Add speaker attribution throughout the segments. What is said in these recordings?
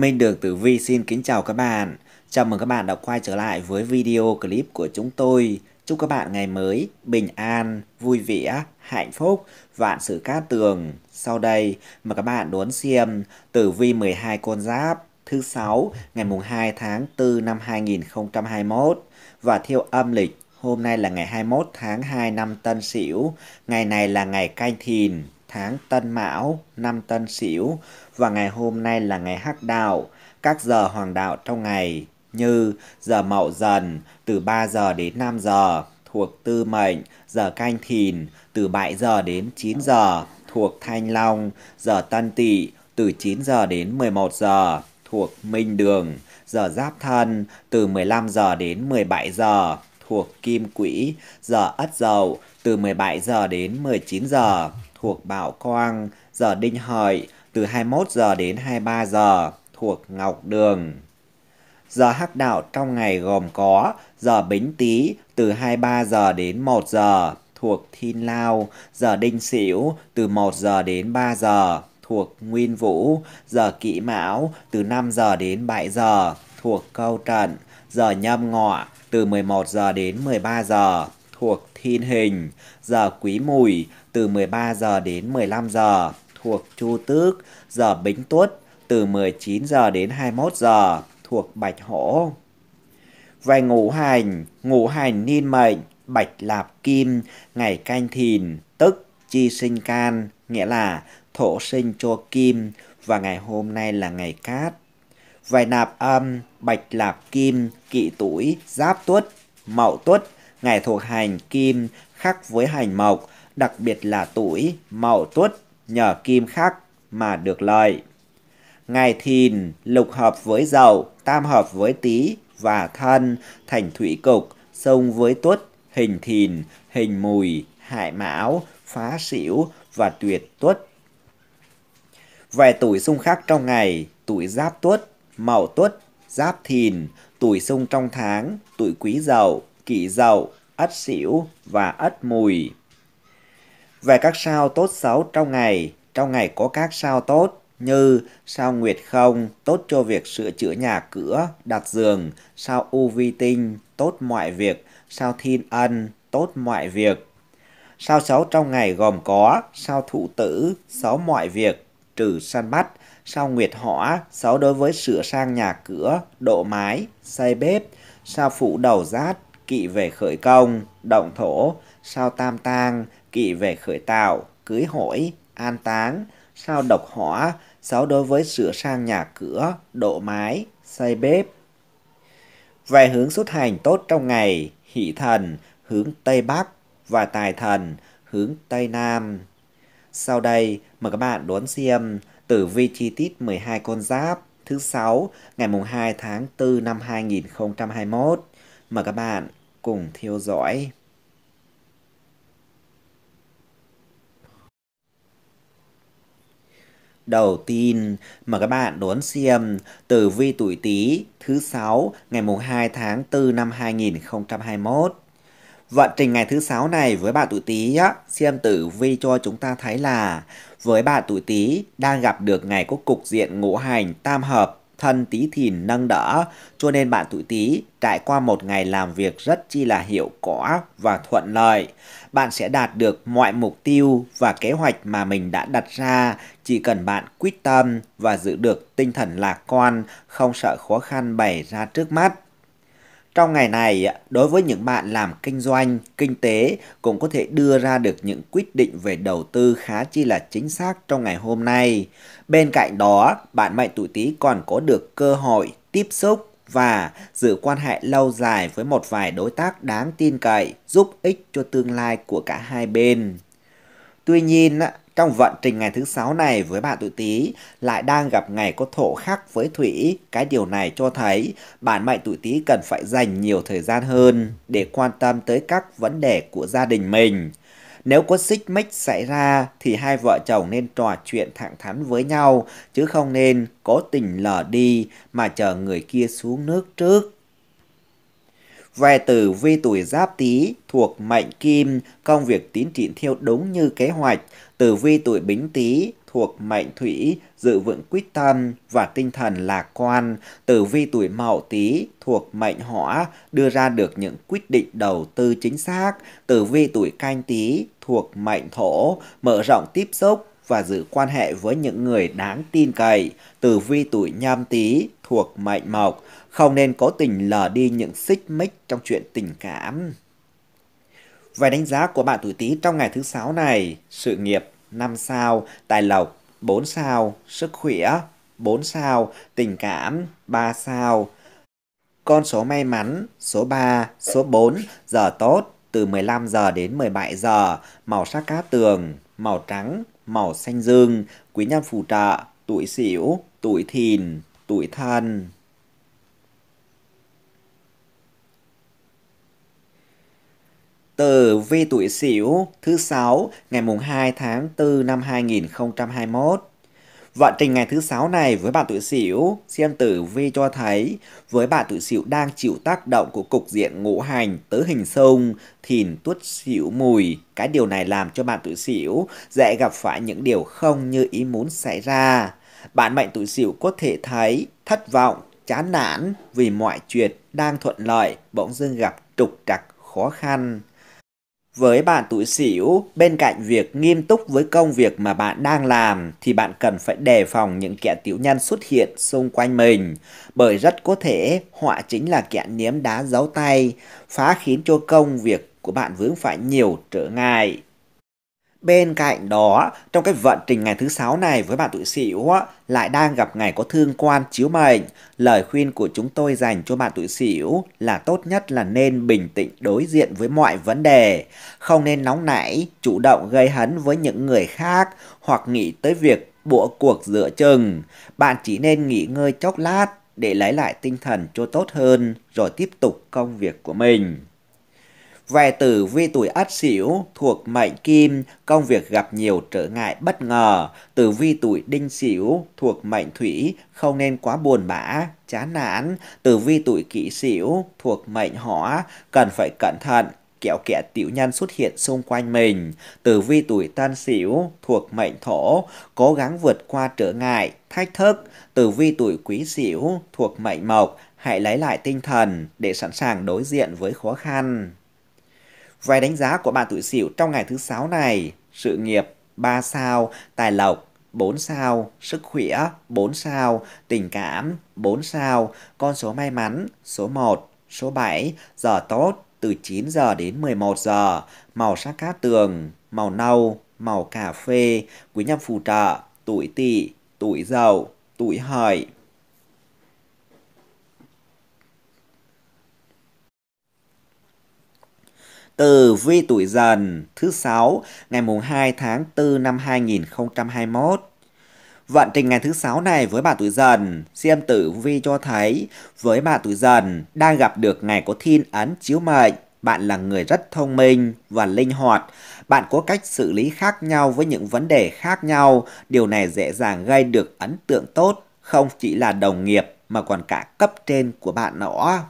Speaker 1: Minh Đường Tử Vi xin kính chào các bạn. Chào mừng các bạn đã quay trở lại với video clip của chúng tôi. Chúc các bạn ngày mới bình an, vui vẻ, hạnh phúc, vạn sự cát tường. Sau đây mà các bạn đón xem Tử Vi 12 con giáp thứ 6 ngày mùng 2 tháng 4 năm 2021 và theo âm lịch hôm nay là ngày 21 tháng 2 năm Tân Sửu, ngày này là ngày Canh Thìn tháng Tân Mão, năm Tân Sửu và ngày hôm nay là ngày Hắc Đạo, các giờ hoàng đạo trong ngày như giờ Mậu Dần từ 3 giờ đến 5 giờ thuộc Tư Mệnh, giờ Canh Thìn từ 7 giờ đến 9 giờ thuộc Thanh Long, giờ Tân Tỵ từ 9 giờ đến 11 giờ thuộc Minh Đường, giờ Giáp Thân từ 15 giờ đến 17 giờ thuộc Kim Quỹ, giờ Ất Dậu từ 17 giờ đến 19 giờ thuộc Bảo Quang, giờ Đinh Hợi, từ 21 giờ đến 23 giờ, thuộc Ngọc Đường. Giờ hắc đạo trong ngày gồm có giờ Bính Tý từ 23 giờ đến 1 giờ, thuộc Thiên Lao, giờ Đinh Sửu từ 1 giờ đến 3 giờ, thuộc Nguyên Vũ, giờ Kỷ Mão từ 5 giờ đến 7 giờ, thuộc Câu Trận, giờ Nhâm Ngọ từ 11 giờ đến 13 giờ, thuộc Thiên Hình, giờ Quý Mùi từ 13 giờ đến 15 giờ thuộc Chu Tước, giờ Bính Tuất từ 19 giờ đến 21 giờ thuộc Bạch Hổ. Về ngũ hành, ngũ hành niên mệnh, bạch lạp kim, ngày canh thìn, tức chi sinh can, nghĩa là thổ sinh cho kim và ngày hôm nay là ngày cát. Về nạp âm, bạch lạp kim, kỵ tuổi, giáp tuất, mậu tuất, ngày thuộc hành kim khắc với hành mộc, đặc biệt là tuổi, mậu tuất, nhờ kim khắc mà được lợi. Ngày thìn lục hợp với dậu, tam hợp với tý và thân, thành thủy cục, xông với tuất, hình thìn, hình mùi, hại mão, phá xỉu và tuyệt tuất. Vài tuổi xung khắc trong ngày, tuổi giáp tuất, mậu tuất, giáp thìn, tuổi xung trong tháng, tuổi quý dậu, kỷ dậu, ất xỉu và ất mùi về các sao tốt xấu trong ngày. Trong ngày có các sao tốt như sao nguyệt không tốt cho việc sửa chữa nhà cửa, đặt giường, sao u vi tinh tốt mọi việc, sao thiên ân tốt mọi việc. Sao xấu trong ngày gồm có sao thụ tử xấu mọi việc trừ săn bắt, sao nguyệt hỏa xấu đối với sửa sang nhà cửa, độ mái, xây bếp, sao phụ đầu giát kỵ về khởi công, động thổ, sao tam tang kỵ về khởi tạo, cưới hỏi, an táng, sao độc hỏa, sáu đối với sửa sang nhà cửa, độ mái, xây bếp. Về hướng xuất hành tốt trong ngày, hỷ thần hướng Tây Bắc và tài thần hướng Tây Nam. Sau đây, mời các bạn đón xem tử vi chi tiết 12 con giáp thứ 6 ngày mùng 2 tháng 4 năm 2021. Mời các bạn cùng theo dõi. đầu tiên mà các bạn đón xem tử vi tuổi Tý thứ sáu ngày mùng 2 tháng 4 năm 2021. Vận trình ngày thứ sáu này với bạn tuổi Tý á, xem tử vi cho chúng ta thấy là với bạn tuổi Tý đang gặp được ngày có cục diện ngũ hành tam hợp thân tí thìn nâng đỡ, cho nên bạn tuổi tí trải qua một ngày làm việc rất chi là hiệu quả và thuận lợi. Bạn sẽ đạt được mọi mục tiêu và kế hoạch mà mình đã đặt ra, chỉ cần bạn quyết tâm và giữ được tinh thần lạc quan, không sợ khó khăn bày ra trước mắt. Trong ngày này, đối với những bạn làm kinh doanh, kinh tế cũng có thể đưa ra được những quyết định về đầu tư khá chi là chính xác trong ngày hôm nay. Bên cạnh đó, bạn mệnh tuổi Tý còn có được cơ hội tiếp xúc và giữ quan hệ lâu dài với một vài đối tác đáng tin cậy, giúp ích cho tương lai của cả hai bên. Tuy nhiên, trong vận trình ngày thứ sáu này với bạn tuổi Tý lại đang gặp ngày có thổ khắc với Thủy, cái điều này cho thấy bản mệnh tuổi Tý cần phải dành nhiều thời gian hơn để quan tâm tới các vấn đề của gia đình mình. Nếu có xích mích xảy ra thì hai vợ chồng nên trò chuyện thẳng thắn với nhau chứ không nên cố tình lờ đi mà chờ người kia xuống nước trước về tử vi tuổi giáp tý thuộc mệnh kim, công việc tiến triển theo đúng như kế hoạch. Tử vi tuổi bính tý thuộc mệnh thủy, dự vững quyết tâm và tinh thần lạc quan. Tử vi tuổi mậu tý thuộc mệnh hỏa, đưa ra được những quyết định đầu tư chính xác. Tử vi tuổi canh tý thuộc mệnh thổ, mở rộng tiếp xúc và giữ quan hệ với những người đáng tin cậy. Tử vi tuổi nhâm tý thuộc mệnh mộc, không nên cố tình lờ đi những xích mích trong chuyện tình cảm. Về đánh giá của bạn tuổi Tý trong ngày thứ sáu này, sự nghiệp 5 sao, tài lộc 4 sao, sức khỏe 4 sao, tình cảm 3 sao. Con số may mắn số 3, số 4, giờ tốt từ 15 giờ đến 17 giờ, màu sắc cá tường, màu trắng, màu xanh dương, quý nhân phù trợ, tuổi sửu, tuổi thìn, tuổi thân. Tử vi tuổi Sửu thứ sáu ngày mùng 2 tháng 4 năm 2021. Vận trình ngày thứ sáu này với bạn tuổi Sửu, xem tử vi cho thấy với bạn tuổi Sửu đang chịu tác động của cục diện ngũ hành tứ hình xung, thìn tuất Sửu mùi. Cái điều này làm cho bạn tuổi Sửu dễ gặp phải những điều không như ý muốn xảy ra. Bạn mệnh tuổi Sửu có thể thấy thất vọng, chán nản vì mọi chuyện đang thuận lợi bỗng dưng gặp trục trặc khó khăn. Với bạn tuổi Sửu, bên cạnh việc nghiêm túc với công việc mà bạn đang làm thì bạn cần phải đề phòng những kẻ tiểu nhân xuất hiện xung quanh mình, bởi rất có thể họ chính là kẻ ném đá giấu tay, phá khiến cho công việc của bạn vướng phải nhiều trở ngại. Bên cạnh đó, trong cái vận trình ngày thứ sáu này với bạn tuổi sửu lại đang gặp ngày có thương quan chiếu mệnh. Lời khuyên của chúng tôi dành cho bạn tuổi sửu là tốt nhất là nên bình tĩnh đối diện với mọi vấn đề, không nên nóng nảy, chủ động gây hấn với những người khác hoặc nghĩ tới việc bộ cuộc dựa chừng. Bạn chỉ nên nghỉ ngơi chốc lát để lấy lại tinh thần cho tốt hơn rồi tiếp tục công việc của mình. Về tử vi tuổi Ất Sửu thuộc mệnh Kim, công việc gặp nhiều trở ngại bất ngờ. Tử vi tuổi Đinh Sửu thuộc mệnh Thủy, không nên quá buồn bã, chán nản. Tử vi tuổi Kỷ Sửu thuộc mệnh Hỏa, cần phải cẩn thận kẻo kẻ tiểu nhân xuất hiện xung quanh mình. Tử vi tuổi Tân Sửu thuộc mệnh Thổ, cố gắng vượt qua trở ngại, thách thức. Tử vi tuổi Quý Sửu thuộc mệnh Mộc, hãy lấy lại tinh thần để sẵn sàng đối diện với khó khăn. Về đánh giá của bạn tuổi Sửu trong ngày thứ sáu này, sự nghiệp 3 sao, tài lộc 4 sao, sức khỏe 4 sao, tình cảm 4 sao, con số may mắn số 1, số 7, giờ tốt từ 9 giờ đến 11 giờ, màu sắc cát tường, màu nâu, màu cà phê, quý nhân phù trợ, tuổi tỵ, tuổi dậu, tuổi hợi. tử vi tuổi dần thứ sáu ngày mùng 2 tháng 4 năm 2021. Vận trình ngày thứ sáu này với bà tuổi dần, xem tử vi cho thấy với bà tuổi dần đang gặp được ngày có thiên ấn chiếu mệnh, bạn là người rất thông minh và linh hoạt, bạn có cách xử lý khác nhau với những vấn đề khác nhau, điều này dễ dàng gây được ấn tượng tốt không chỉ là đồng nghiệp mà còn cả cấp trên của bạn nữa.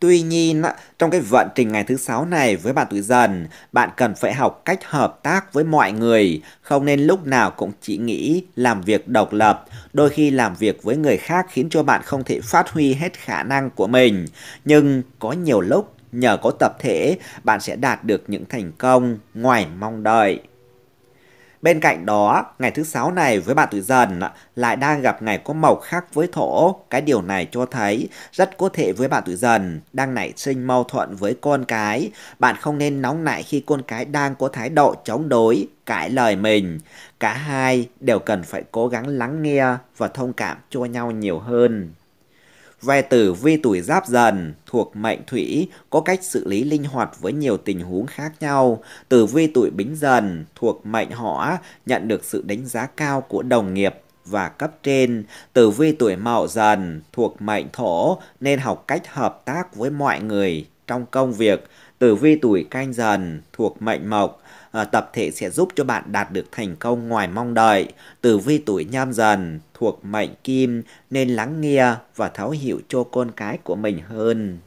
Speaker 1: Tuy nhiên, trong cái vận trình ngày thứ sáu này với bạn tuổi dần, bạn cần phải học cách hợp tác với mọi người, không nên lúc nào cũng chỉ nghĩ làm việc độc lập. Đôi khi làm việc với người khác khiến cho bạn không thể phát huy hết khả năng của mình. Nhưng có nhiều lúc nhờ có tập thể, bạn sẽ đạt được những thành công ngoài mong đợi. Bên cạnh đó, ngày thứ sáu này với bạn tuổi dần lại đang gặp ngày có màu khác với thổ. Cái điều này cho thấy rất có thể với bạn tuổi dần đang nảy sinh mâu thuẫn với con cái. Bạn không nên nóng nảy khi con cái đang có thái độ chống đối, cãi lời mình. Cả hai đều cần phải cố gắng lắng nghe và thông cảm cho nhau nhiều hơn. Về tử vi tuổi giáp dần thuộc mệnh thủy có cách xử lý linh hoạt với nhiều tình huống khác nhau. Tử vi tuổi bính dần thuộc mệnh hỏa nhận được sự đánh giá cao của đồng nghiệp và cấp trên. Tử vi tuổi mậu dần thuộc mệnh thổ nên học cách hợp tác với mọi người trong công việc. Tử vi tuổi canh dần thuộc mệnh mộc Ờ, tập thể sẽ giúp cho bạn đạt được thành công ngoài mong đợi. Từ vi tuổi nhâm dần thuộc mệnh kim nên lắng nghe và thấu hiểu cho con cái của mình hơn.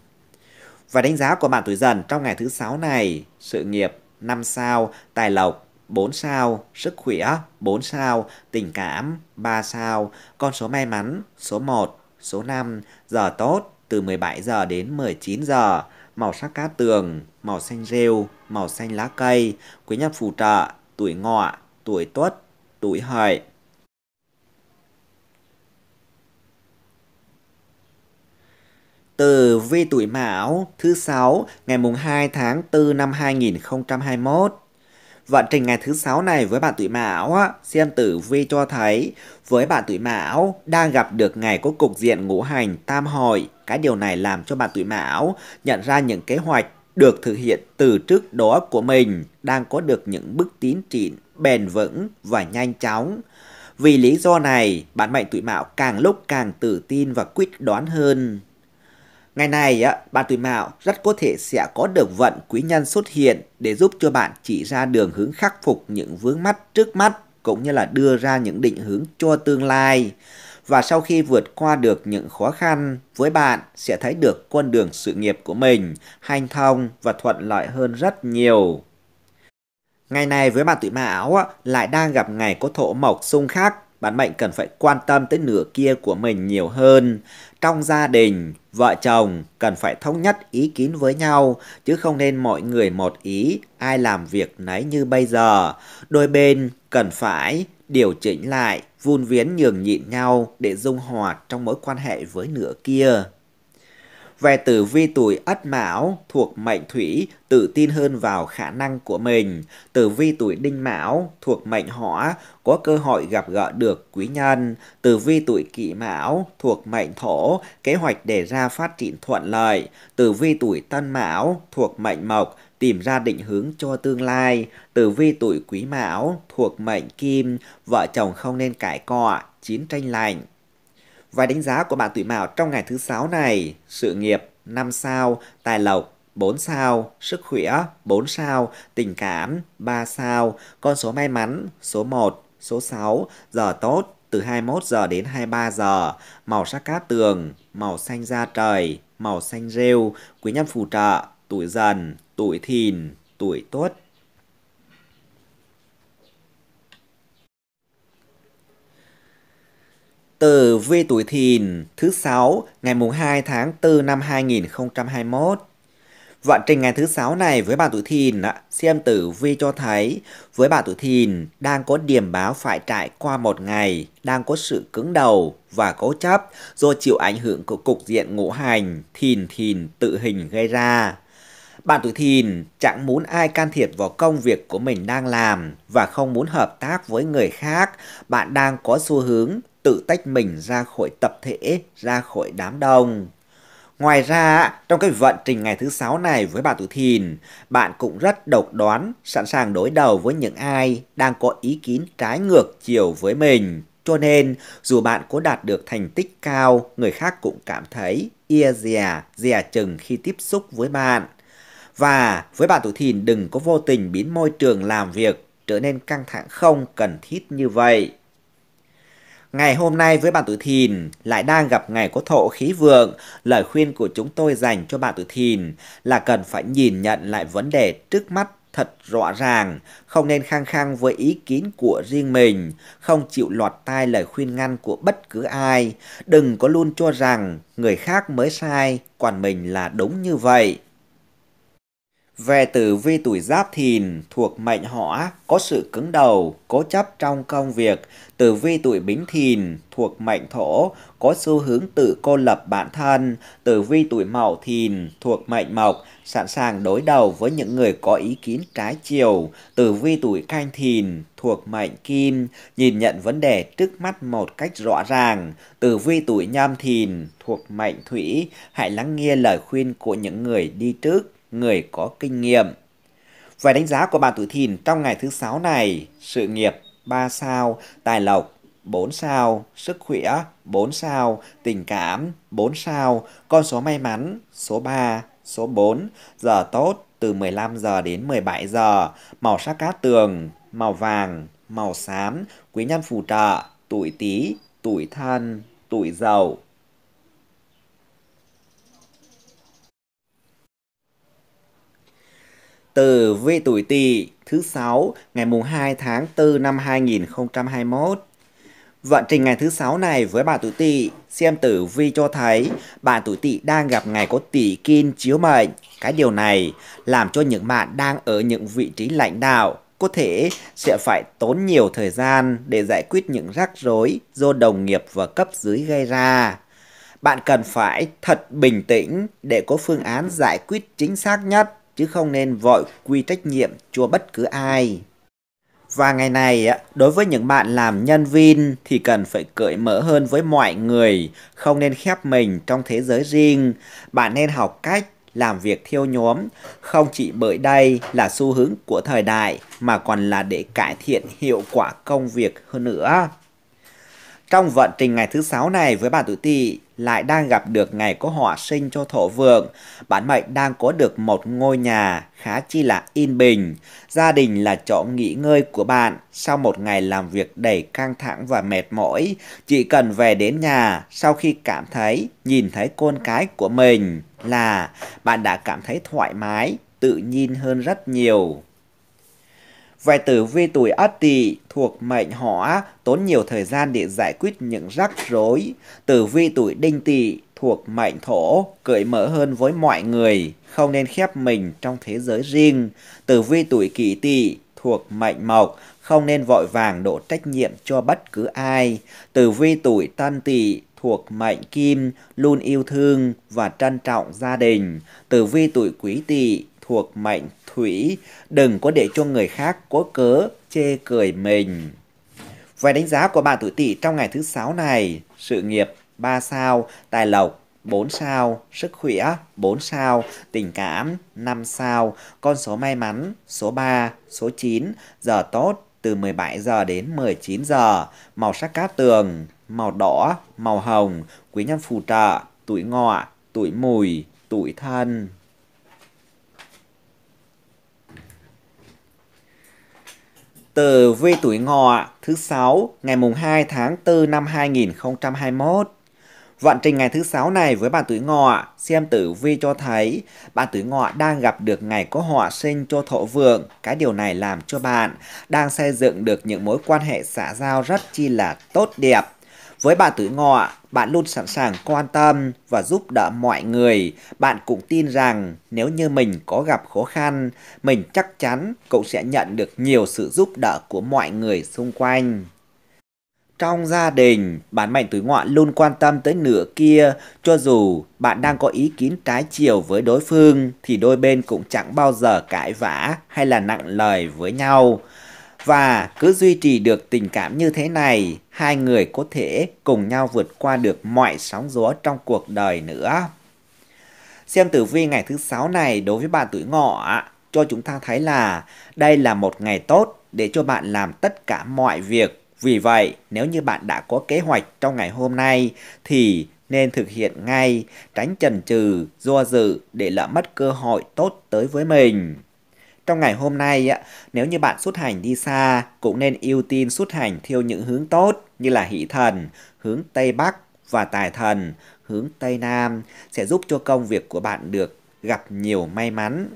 Speaker 1: Và đánh giá của bạn tuổi dần trong ngày thứ sáu này, sự nghiệp 5 sao, tài lộc 4 sao, sức khỏe 4 sao, tình cảm 3 sao, con số may mắn số 1, số 5, giờ tốt từ 17 giờ đến 19 giờ màu sắc cá tường, màu xanh rêu, màu xanh lá cây, quý nhân phù trợ, tuổi ngọ, tuổi tuất, tuổi hợi. Từ vi tuổi Mão thứ 6 ngày mùng 2 tháng 4 năm 2021. Vận trình ngày thứ sáu này với bạn tuổi Mão, xem tử vi cho thấy với bạn tuổi Mão đang gặp được ngày có cục diện ngũ hành tam hội. Cái điều này làm cho bạn tuổi Mão nhận ra những kế hoạch được thực hiện từ trước đó của mình đang có được những bước tiến triển bền vững và nhanh chóng. Vì lý do này, bạn mệnh tuổi Mão càng lúc càng tự tin và quyết đoán hơn. Ngày này, bạn tuổi mão rất có thể sẽ có được vận quý nhân xuất hiện để giúp cho bạn chỉ ra đường hướng khắc phục những vướng mắt trước mắt cũng như là đưa ra những định hướng cho tương lai. Và sau khi vượt qua được những khó khăn, với bạn sẽ thấy được con đường sự nghiệp của mình hanh thông và thuận lợi hơn rất nhiều. Ngày này với bạn tuổi mão lại đang gặp ngày có thổ mộc xung khắc bạn bệnh cần phải quan tâm tới nửa kia của mình nhiều hơn. Trong gia đình, vợ chồng cần phải thống nhất ý kiến với nhau, chứ không nên mọi người một ý, ai làm việc nấy như bây giờ. Đôi bên cần phải điều chỉnh lại, vun viến nhường nhịn nhau để dung hòa trong mối quan hệ với nửa kia. Về tử vi tuổi Ất Mão thuộc mệnh Thủy tự tin hơn vào khả năng của mình. Tử vi tuổi Đinh Mão thuộc mệnh Hỏa có cơ hội gặp gỡ được quý nhân. Tử vi tuổi Kỷ Mão thuộc mệnh Thổ kế hoạch đề ra phát triển thuận lợi. Tử vi tuổi Tân Mão thuộc mệnh Mộc tìm ra định hướng cho tương lai. Tử vi tuổi Quý Mão thuộc mệnh Kim vợ chồng không nên cãi cọ chiến tranh lành. Vài đánh giá của bạn tuổi Mão trong ngày thứ sáu này, sự nghiệp 5 sao, tài lộc 4 sao, sức khỏe 4 sao, tình cảm 3 sao, con số may mắn số 1, số 6, giờ tốt từ 21 giờ đến 23 giờ, màu sắc cát tường, màu xanh da trời, màu xanh rêu, quý nhân phù trợ, tuổi dần, tuổi thìn, tuổi tuất. tử vi tuổi thìn thứ sáu ngày mùng 2 tháng 4 năm 2021. Vận trình ngày thứ sáu này với bạn tuổi thìn xem tử vi cho thấy với bạn tuổi thìn đang có điểm báo phải trải qua một ngày, đang có sự cứng đầu và cố chấp do chịu ảnh hưởng của cục diện ngũ hành thìn thìn tự hình gây ra. Bạn tuổi thìn chẳng muốn ai can thiệp vào công việc của mình đang làm và không muốn hợp tác với người khác. Bạn đang có xu hướng tự tách mình ra khỏi tập thể, ra khỏi đám đông. Ngoài ra, trong cái vận trình ngày thứ sáu này với bà tuổi Thìn, bạn cũng rất độc đoán, sẵn sàng đối đầu với những ai đang có ý kiến trái ngược chiều với mình. Cho nên, dù bạn có đạt được thành tích cao, người khác cũng cảm thấy ia dè, dè chừng khi tiếp xúc với bạn. Và với bạn tuổi Thìn đừng có vô tình biến môi trường làm việc trở nên căng thẳng không cần thiết như vậy. Ngày hôm nay với bạn tuổi thìn lại đang gặp ngày có thọ khí vượng, lời khuyên của chúng tôi dành cho bạn tuổi thìn là cần phải nhìn nhận lại vấn đề trước mắt thật rõ ràng, không nên khăng khăng với ý kiến của riêng mình, không chịu lọt tai lời khuyên ngăn của bất cứ ai, đừng có luôn cho rằng người khác mới sai, còn mình là đúng như vậy. Về tử vi tuổi giáp thìn thuộc mệnh hỏa, có sự cứng đầu, cố chấp trong công việc. Tử vi tuổi bính thìn thuộc mệnh thổ, có xu hướng tự cô lập bản thân. Tử vi tuổi mậu thìn thuộc mệnh mộc, sẵn sàng đối đầu với những người có ý kiến trái chiều. Tử vi tuổi canh thìn thuộc mệnh kim, nhìn nhận vấn đề trước mắt một cách rõ ràng. Tử vi tuổi nhâm thìn thuộc mệnh thủy, hãy lắng nghe lời khuyên của những người đi trước người có kinh nghiệm. Vài đánh giá của bà tuổi thìn trong ngày thứ sáu này, sự nghiệp 3 sao, tài lộc 4 sao, sức khỏe 4 sao, tình cảm 4 sao, con số may mắn số 3, số 4, giờ tốt từ 15 giờ đến 17 giờ, màu sắc cát tường, màu vàng, màu xám, quý nhân phù trợ, tuổi tí, tuổi thân, tuổi dậu. tử vi tuổi Tỵ thứ sáu ngày mùng 2 tháng 4 năm 2021. Vận trình ngày thứ sáu này với bà tuổi Tỵ, xem tử vi cho thấy bạn tuổi Tỵ đang gặp ngày có tỷ kim chiếu mệnh. Cái điều này làm cho những bạn đang ở những vị trí lãnh đạo có thể sẽ phải tốn nhiều thời gian để giải quyết những rắc rối do đồng nghiệp và cấp dưới gây ra. Bạn cần phải thật bình tĩnh để có phương án giải quyết chính xác nhất chứ không nên vội quy trách nhiệm cho bất cứ ai. Và ngày này, đối với những bạn làm nhân viên thì cần phải cởi mở hơn với mọi người, không nên khép mình trong thế giới riêng. Bạn nên học cách làm việc theo nhóm, không chỉ bởi đây là xu hướng của thời đại mà còn là để cải thiện hiệu quả công việc hơn nữa. Trong vận trình ngày thứ sáu này với bạn tuổi tỵ, lại đang gặp được ngày có họa sinh cho thổ vượng. Bản mệnh đang có được một ngôi nhà khá chi là yên bình. Gia đình là chỗ nghỉ ngơi của bạn sau một ngày làm việc đầy căng thẳng và mệt mỏi. Chỉ cần về đến nhà sau khi cảm thấy, nhìn thấy con cái của mình là bạn đã cảm thấy thoải mái, tự nhiên hơn rất nhiều. Vài tử vi tuổi Ất Tỵ thuộc mệnh Hỏa tốn nhiều thời gian để giải quyết những rắc rối. Tử vi tuổi Đinh Tỵ thuộc mệnh Thổ cởi mở hơn với mọi người, không nên khép mình trong thế giới riêng. Tử vi tuổi Kỷ Tỵ thuộc mệnh Mộc không nên vội vàng đổ trách nhiệm cho bất cứ ai. Tử vi tuổi Tân Tỵ thuộc mệnh Kim luôn yêu thương và trân trọng gia đình. Tử vi tuổi Quý Tỵ thuộc mệnh thủy, đừng có để cho người khác cố cớ chê cười mình. Về đánh giá của bạn tuổi Tỵ trong ngày thứ sáu này, sự nghiệp 3 sao, tài lộc 4 sao, sức khỏe 4 sao, tình cảm 5 sao, con số may mắn số 3, số 9, giờ tốt từ 17 giờ đến 19 giờ, màu sắc cát tường màu đỏ, màu hồng, quý nhân phù trợ, tuổi ngọ, tuổi mùi, tuổi thân. Tử vi tuổi ngọ thứ 6 ngày mùng 2 tháng 4 năm 2021. Vận trình ngày thứ 6 này với bạn tuổi ngọ, xem tử vi cho thấy bạn tuổi ngọ đang gặp được ngày có họa sinh cho thổ vượng. Cái điều này làm cho bạn đang xây dựng được những mối quan hệ xã giao rất chi là tốt đẹp. Với bạn tuổi ngọ, bạn luôn sẵn sàng quan tâm và giúp đỡ mọi người. Bạn cũng tin rằng nếu như mình có gặp khó khăn, mình chắc chắn cũng sẽ nhận được nhiều sự giúp đỡ của mọi người xung quanh. Trong gia đình, bạn mệnh tuổi ngọ luôn quan tâm tới nửa kia, cho dù bạn đang có ý kiến trái chiều với đối phương thì đôi bên cũng chẳng bao giờ cãi vã hay là nặng lời với nhau. Và cứ duy trì được tình cảm như thế này, hai người có thể cùng nhau vượt qua được mọi sóng gió trong cuộc đời nữa. Xem tử vi ngày thứ sáu này đối với bạn tuổi ngọ cho chúng ta thấy là đây là một ngày tốt để cho bạn làm tất cả mọi việc. Vì vậy, nếu như bạn đã có kế hoạch trong ngày hôm nay thì nên thực hiện ngay, tránh chần chừ, do dự để lỡ mất cơ hội tốt tới với mình. Trong ngày hôm nay, nếu như bạn xuất hành đi xa, cũng nên ưu tiên xuất hành theo những hướng tốt như là hỷ thần, hướng Tây Bắc và tài thần, hướng Tây Nam sẽ giúp cho công việc của bạn được gặp nhiều may mắn.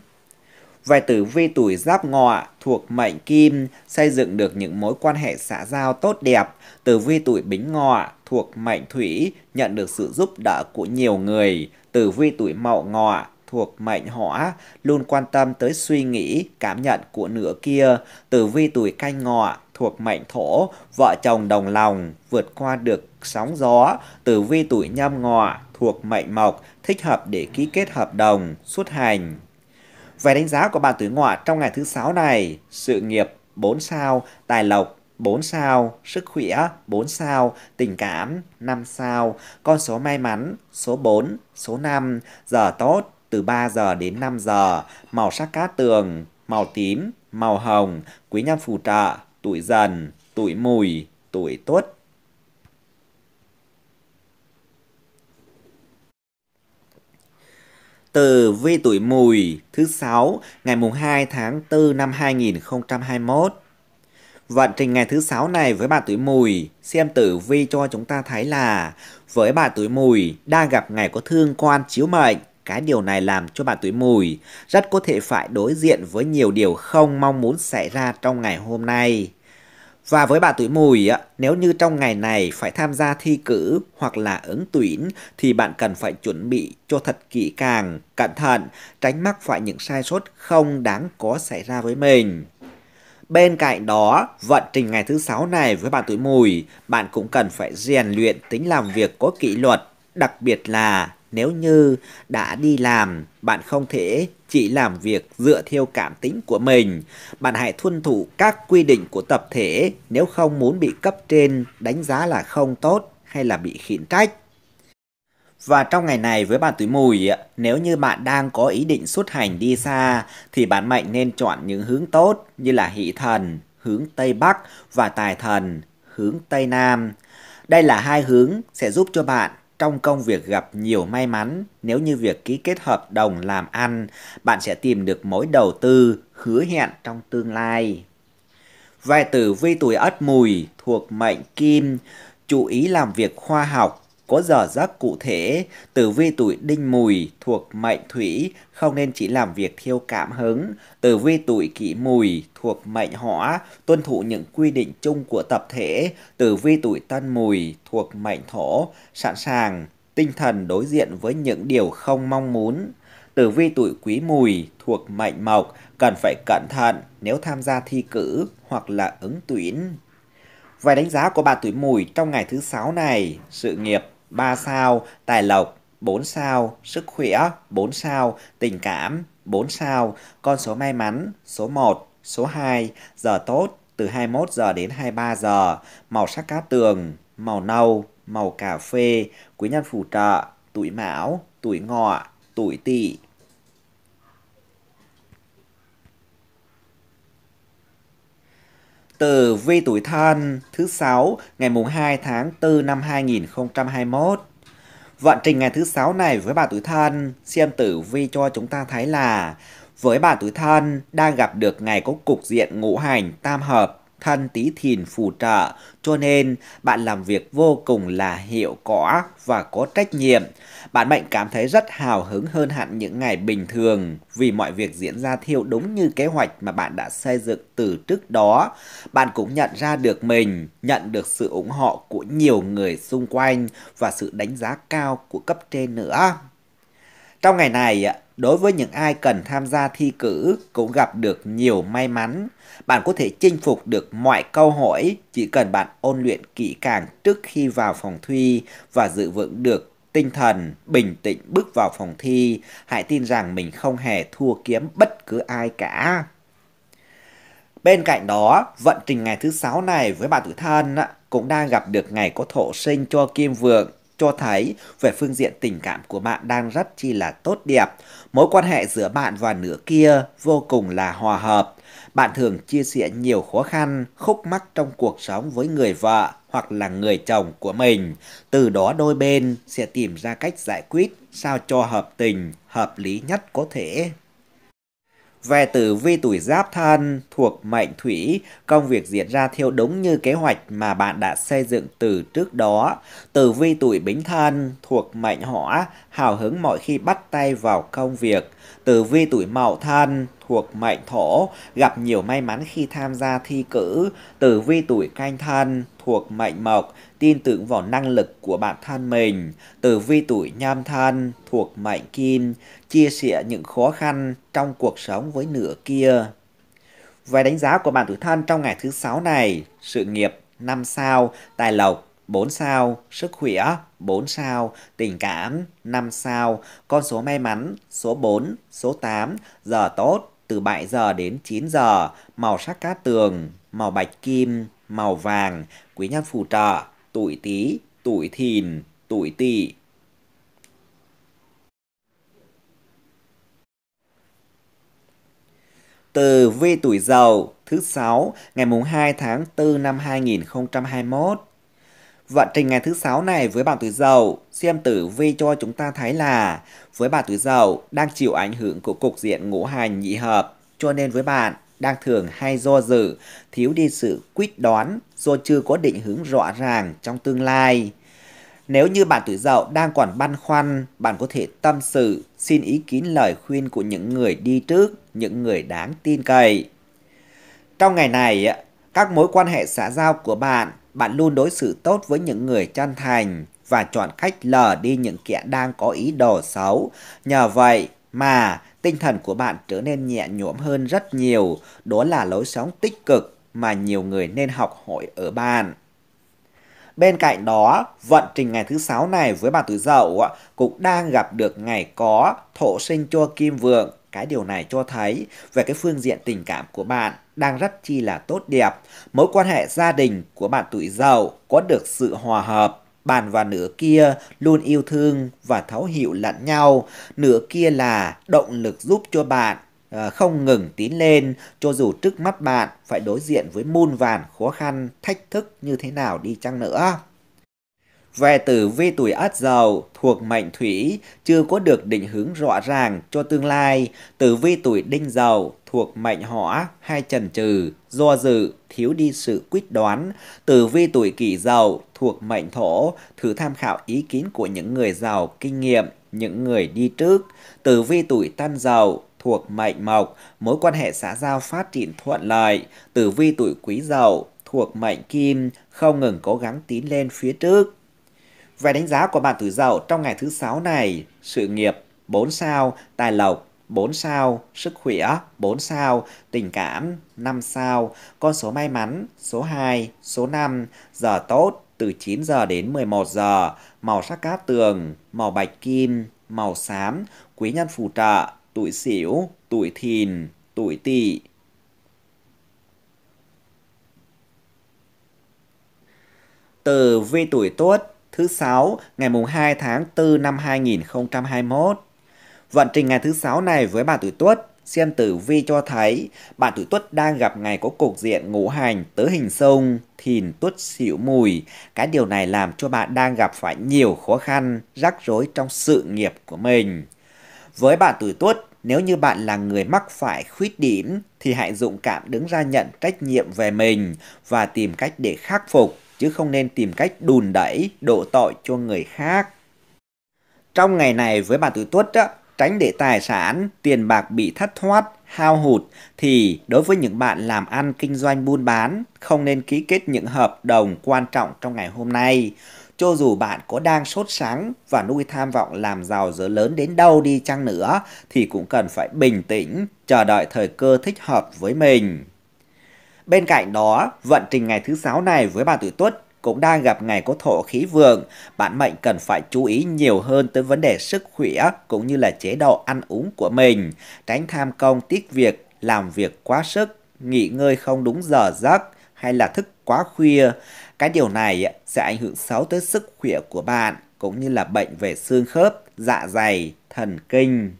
Speaker 1: Về tử vi tuổi giáp ngọ thuộc mệnh kim xây dựng được những mối quan hệ xã giao tốt đẹp. Tử vi tuổi bính ngọ thuộc mệnh thủy nhận được sự giúp đỡ của nhiều người. Tử vi tuổi mậu ngọ thuộc mệnh hỏa luôn quan tâm tới suy nghĩ, cảm nhận của nửa kia. Tử vi tuổi canh ngọ thuộc mệnh thổ, vợ chồng đồng lòng, vượt qua được sóng gió. Tử vi tuổi nhâm ngọ thuộc mệnh mộc, thích hợp để ký kết hợp đồng, xuất hành. Về đánh giá của bạn tuổi ngọ trong ngày thứ sáu này, sự nghiệp 4 sao, tài lộc 4 sao, sức khỏe 4 sao, tình cảm 5 sao, con số may mắn số 4, số 5, giờ tốt từ 3 giờ đến 5 giờ, màu sắc cát tường, màu tím, màu hồng, quý nhân phù trợ, tuổi dần, tuổi mùi, tuổi tuất. Từ vi tuổi mùi thứ 6 ngày mùng 2 tháng 4 năm 2021. Vận trình ngày thứ 6 này với bạn tuổi mùi, xem tử vi cho chúng ta thấy là với bạn tuổi mùi đang gặp ngày có thương quan chiếu mệnh, cái điều này làm cho bạn tuổi mùi rất có thể phải đối diện với nhiều điều không mong muốn xảy ra trong ngày hôm nay. Và với bạn tuổi mùi, nếu như trong ngày này phải tham gia thi cử hoặc là ứng tuyển thì bạn cần phải chuẩn bị cho thật kỹ càng, cẩn thận, tránh mắc phải những sai sót không đáng có xảy ra với mình. Bên cạnh đó, vận trình ngày thứ sáu này với bạn tuổi mùi, bạn cũng cần phải rèn luyện tính làm việc có kỷ luật, đặc biệt là nếu như đã đi làm, bạn không thể chỉ làm việc dựa theo cảm tính của mình. Bạn hãy tuân thủ các quy định của tập thể nếu không muốn bị cấp trên đánh giá là không tốt hay là bị khiển trách. Và trong ngày này với bạn tuổi mùi, nếu như bạn đang có ý định xuất hành đi xa thì bạn mệnh nên chọn những hướng tốt như là hỷ thần, hướng Tây Bắc và tài thần, hướng Tây Nam. Đây là hai hướng sẽ giúp cho bạn trong công việc gặp nhiều may mắn nếu như việc ký kết hợp đồng làm ăn, bạn sẽ tìm được mối đầu tư hứa hẹn trong tương lai. Vài tử vi tuổi ất mùi thuộc mệnh kim, chú ý làm việc khoa học, có giờ giấc cụ thể, tử vi tuổi đinh mùi thuộc mệnh thủy không nên chỉ làm việc theo cảm hứng, tử vi tuổi kỷ mùi thuộc mệnh hỏa tuân thủ những quy định chung của tập thể, tử vi tuổi tân mùi thuộc mệnh thổ sẵn sàng tinh thần đối diện với những điều không mong muốn. Tử vi tuổi quý mùi thuộc mệnh mộc cần phải cẩn thận nếu tham gia thi cử hoặc là ứng tuyển. Vài đánh giá của bà tuổi mùi trong ngày thứ sáu này, sự nghiệp 3 sao, tài lộc 4 sao, sức khỏe 4 sao, tình cảm 4 sao, con số may mắn số 1, số 2, giờ tốt từ 21 giờ đến 23 giờ, màu sắc cá tường, màu nâu, màu cà phê, quý nhân phù trợ, tuổi mão, tuổi ngọ, tuổi tỵ tử vi tuổi thân thứ sáu ngày mùng 2 tháng 4 năm 2021. Vận trình ngày thứ sáu này với bà tuổi thân xem tử vi cho chúng ta thấy là với bà tuổi thân đang gặp được ngày có cục diện ngũ hành tam hợp thân tí thìn phù trợ, cho nên bạn làm việc vô cùng là hiệu quả và có trách nhiệm. Bạn mệnh cảm thấy rất hào hứng hơn hẳn những ngày bình thường vì mọi việc diễn ra theo đúng như kế hoạch mà bạn đã xây dựng từ trước đó. Bạn cũng nhận ra được mình, nhận được sự ủng hộ của nhiều người xung quanh và sự đánh giá cao của cấp trên nữa. Trong ngày này, Đối với những ai cần tham gia thi cử cũng gặp được nhiều may mắn. Bạn có thể chinh phục được mọi câu hỏi chỉ cần bạn ôn luyện kỹ càng trước khi vào phòng thi và giữ vững được tinh thần, bình tĩnh bước vào phòng thi. Hãy tin rằng mình không hề thua kiếm bất cứ ai cả. Bên cạnh đó, vận trình ngày thứ sáu này với bạn tuổi thân cũng đang gặp được ngày có thổ sinh cho kim vượng cho thấy về phương diện tình cảm của bạn đang rất chi là tốt đẹp. Mối quan hệ giữa bạn và nửa kia vô cùng là hòa hợp. Bạn thường chia sẻ nhiều khó khăn, khúc mắc trong cuộc sống với người vợ hoặc là người chồng của mình. Từ đó đôi bên sẽ tìm ra cách giải quyết sao cho hợp tình, hợp lý nhất có thể. Về tử vi tuổi giáp thân thuộc mệnh thủy, công việc diễn ra theo đúng như kế hoạch mà bạn đã xây dựng từ trước đó. Tử vi tuổi bính thân thuộc mệnh hỏa, hào hứng mọi khi bắt tay vào công việc. Tử vi tuổi mậu thân thuộc mệnh thổ, gặp nhiều may mắn khi tham gia thi cử, tử vi tuổi canh thân thuộc mệnh mộc, tin tưởng vào năng lực của bản thân mình, tử vi tuổi nhâm thân thuộc mệnh kim, chia sẻ những khó khăn trong cuộc sống với nửa kia. Về đánh giá của bạn tuổi thân trong ngày thứ sáu này, sự nghiệp 5 sao, tài lộc 4 sao, sức khỏe 4 sao, tình cảm 5 sao, con số may mắn số 4, số 8, giờ tốt từ 7 giờ đến 9 giờ, màu sắc cát tường, màu bạch kim, màu vàng, quý nhân phù trợ, tuổi tý, tuổi thìn, tuổi tỵ. Từ vi tuổi dậu thứ 6 ngày mùng 2 tháng 4 năm 2021. Vận trình ngày thứ sáu này với bạn tuổi Dậu xem tử vi cho chúng ta thấy là với bạn tuổi Dậu đang chịu ảnh hưởng của cục diện ngũ hành nhị hợp, cho nên với bạn đang thường hay do dự, thiếu đi sự quyết đoán do chưa có định hướng rõ ràng trong tương lai. Nếu như bạn tuổi Dậu đang còn băn khoăn, bạn có thể tâm sự, xin ý kiến lời khuyên của những người đi trước, những người đáng tin cậy. Trong ngày này, các mối quan hệ xã giao của bạn bạn luôn đối xử tốt với những người chân thành và chọn cách lờ đi những kẻ đang có ý đồ xấu. Nhờ vậy mà tinh thần của bạn trở nên nhẹ nhõm hơn rất nhiều. Đó là lối sống tích cực mà nhiều người nên học hỏi ở bạn. Bên cạnh đó, vận trình ngày thứ sáu này với bà tuổi dậu cũng đang gặp được ngày có thổ sinh cho kim vượng cái điều này cho thấy về cái phương diện tình cảm của bạn đang rất chi là tốt đẹp. Mối quan hệ gia đình của bạn tuổi giàu có được sự hòa hợp. Bạn và nửa kia luôn yêu thương và thấu hiểu lẫn nhau. Nửa kia là động lực giúp cho bạn à, không ngừng tiến lên cho dù trước mắt bạn phải đối diện với muôn vàn khó khăn, thách thức như thế nào đi chăng nữa. Về tử vi tuổi ất dậu thuộc mệnh thủy chưa có được định hướng rõ ràng cho tương lai, tử vi tuổi đinh dậu thuộc mệnh hỏa hay trần trừ, do dự, thiếu đi sự quyết đoán, tử vi tuổi kỷ dậu thuộc mệnh thổ, thử tham khảo ý kiến của những người giàu kinh nghiệm, những người đi trước, tử vi tuổi tân dậu thuộc mệnh mộc, mối quan hệ xã giao phát triển thuận lợi, tử vi tuổi quý dậu thuộc mệnh kim, không ngừng cố gắng tiến lên phía trước. Về đánh giá của bạn tuổi dậu trong ngày thứ sáu này, sự nghiệp 4 sao, tài lộc 4 sao, sức khỏe 4 sao, tình cảm 5 sao, con số may mắn số 2, số 5, giờ tốt từ 9 giờ đến 11 giờ, màu sắc cát tường, màu bạch kim, màu xám, quý nhân phù trợ, tuổi xỉu, tuổi thìn, tuổi tỵ. Từ vi tuổi tuất thứ sáu ngày mùng 2 tháng 4 năm 2021. Vận trình ngày thứ sáu này với bạn tuổi Tuất, xem tử vi cho thấy bạn tuổi Tuất đang gặp ngày có cục diện ngũ hành tứ hình sông, thìn Tuất xỉu mùi. Cái điều này làm cho bạn đang gặp phải nhiều khó khăn, rắc rối trong sự nghiệp của mình. Với bạn tuổi Tuất, nếu như bạn là người mắc phải khuyết điểm thì hãy dụng cảm đứng ra nhận trách nhiệm về mình và tìm cách để khắc phục chứ không nên tìm cách đùn đẩy, đổ tội cho người khác. Trong ngày này với bà Tử Tuất á, tránh để tài sản, tiền bạc bị thất thoát, hao hụt thì đối với những bạn làm ăn kinh doanh buôn bán không nên ký kết những hợp đồng quan trọng trong ngày hôm nay. Cho dù bạn có đang sốt sáng và nuôi tham vọng làm giàu giờ lớn đến đâu đi chăng nữa thì cũng cần phải bình tĩnh, chờ đợi thời cơ thích hợp với mình. Bên cạnh đó, vận trình ngày thứ sáu này với bà tuổi tuất cũng đang gặp ngày có thổ khí vượng, bản mệnh cần phải chú ý nhiều hơn tới vấn đề sức khỏe cũng như là chế độ ăn uống của mình, tránh tham công tiếc việc, làm việc quá sức, nghỉ ngơi không đúng giờ giấc hay là thức quá khuya. Cái điều này sẽ ảnh hưởng xấu tới sức khỏe của bạn cũng như là bệnh về xương khớp, dạ dày, thần kinh.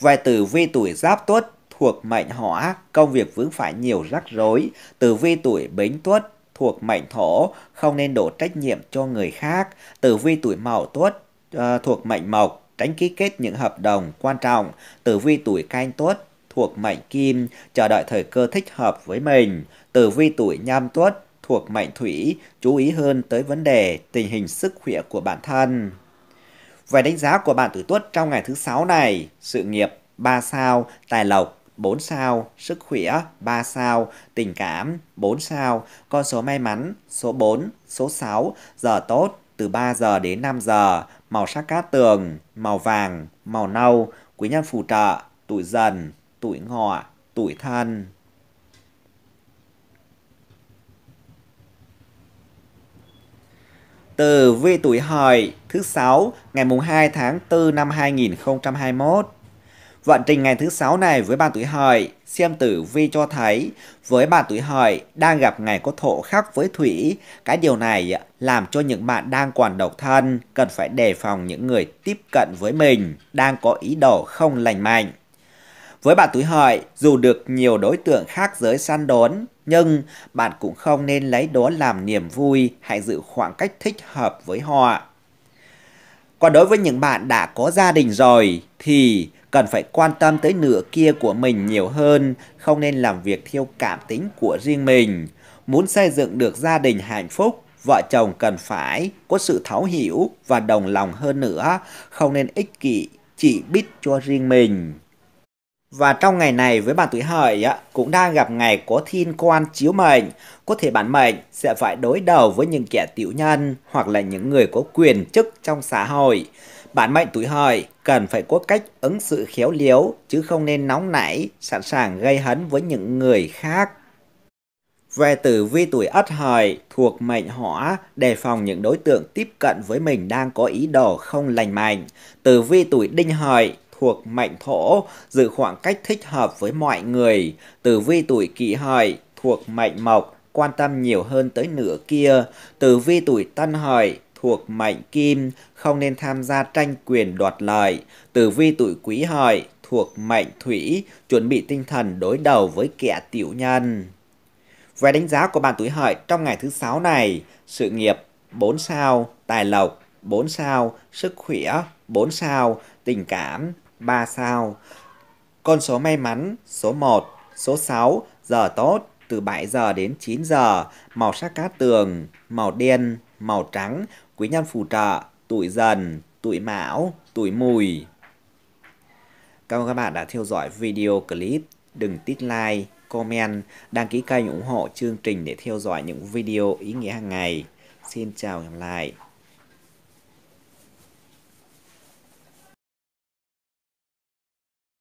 Speaker 1: Về tử vi tuổi giáp tuất thuộc mệnh hỏa, công việc vướng phải nhiều rắc rối, từ vi tuổi bính tuất thuộc mệnh thổ, không nên đổ trách nhiệm cho người khác, từ vi tuổi mậu tuất uh, thuộc mệnh mộc, tránh ký kết những hợp đồng quan trọng, từ vi tuổi canh tuất thuộc mệnh kim, chờ đợi thời cơ thích hợp với mình, từ vi tuổi nhâm tuất thuộc mệnh thủy, chú ý hơn tới vấn đề tình hình sức khỏe của bản thân. Về đánh giá của bạn tuổi tuất trong ngày thứ sáu này, sự nghiệp 3 sao, tài lộc 4 sao, sức khỏe 3 sao, tình cảm 4 sao, con số may mắn số 4, số 6, giờ tốt từ 3 giờ đến 5 giờ, màu sắc cát tường, màu vàng, màu nâu, quý nhân phù trợ, tuổi dần, tuổi ngọ, tuổi thân. Từ vị tuổi hợi thứ 6 ngày mùng 2 tháng 4 năm 2021. Vận trình ngày thứ sáu này với bạn tuổi hợi, xem tử vi cho thấy với bạn tuổi hợi đang gặp ngày có thổ khắc với thủy. Cái điều này làm cho những bạn đang còn độc thân cần phải đề phòng những người tiếp cận với mình đang có ý đồ không lành mạnh. Với bạn tuổi hợi, dù được nhiều đối tượng khác giới săn đón, nhưng bạn cũng không nên lấy đó làm niềm vui, hãy giữ khoảng cách thích hợp với họ. Còn đối với những bạn đã có gia đình rồi thì cần phải quan tâm tới nửa kia của mình nhiều hơn, không nên làm việc theo cảm tính của riêng mình. Muốn xây dựng được gia đình hạnh phúc, vợ chồng cần phải có sự thấu hiểu và đồng lòng hơn nữa, không nên ích kỷ, chỉ biết cho riêng mình. Và trong ngày này với bạn tuổi hợi cũng đang gặp ngày có thiên quan chiếu mệnh, có thể bạn mệnh sẽ phải đối đầu với những kẻ tiểu nhân hoặc là những người có quyền chức trong xã hội. Bản mệnh tuổi hợi cần phải có cách ứng sự khéo léo chứ không nên nóng nảy, sẵn sàng gây hấn với những người khác. Về tử vi tuổi ất hợi thuộc mệnh hỏa, đề phòng những đối tượng tiếp cận với mình đang có ý đồ không lành mạnh. Tử vi tuổi đinh hợi thuộc mệnh thổ, giữ khoảng cách thích hợp với mọi người. Tử vi tuổi kỷ hợi thuộc mệnh mộc, quan tâm nhiều hơn tới nửa kia. Tử vi tuổi tân hợi thuộc mệnh kim, không nên tham gia tranh quyền đoạt lợi. Tử vi tuổi quý hợi thuộc mệnh thủy, chuẩn bị tinh thần đối đầu với kẻ tiểu nhân. Về đánh giá của bạn tuổi hợi trong ngày thứ sáu này, sự nghiệp 4 sao, tài lộc 4 sao, sức khỏe 4 sao, tình cảm 3 sao. Con số may mắn số 1, số 6, giờ tốt từ 7 giờ đến 9 giờ, màu sắc cát tường, màu đen, màu trắng, quý nhân phù trợ, tuổi dần, tuổi mão, tuổi mùi. Cảm ơn các bạn đã theo dõi video clip. Đừng tít like, comment, đăng ký kênh ủng hộ chương trình để theo dõi những video ý nghĩa hàng ngày. Xin chào và hẹn gặp lại.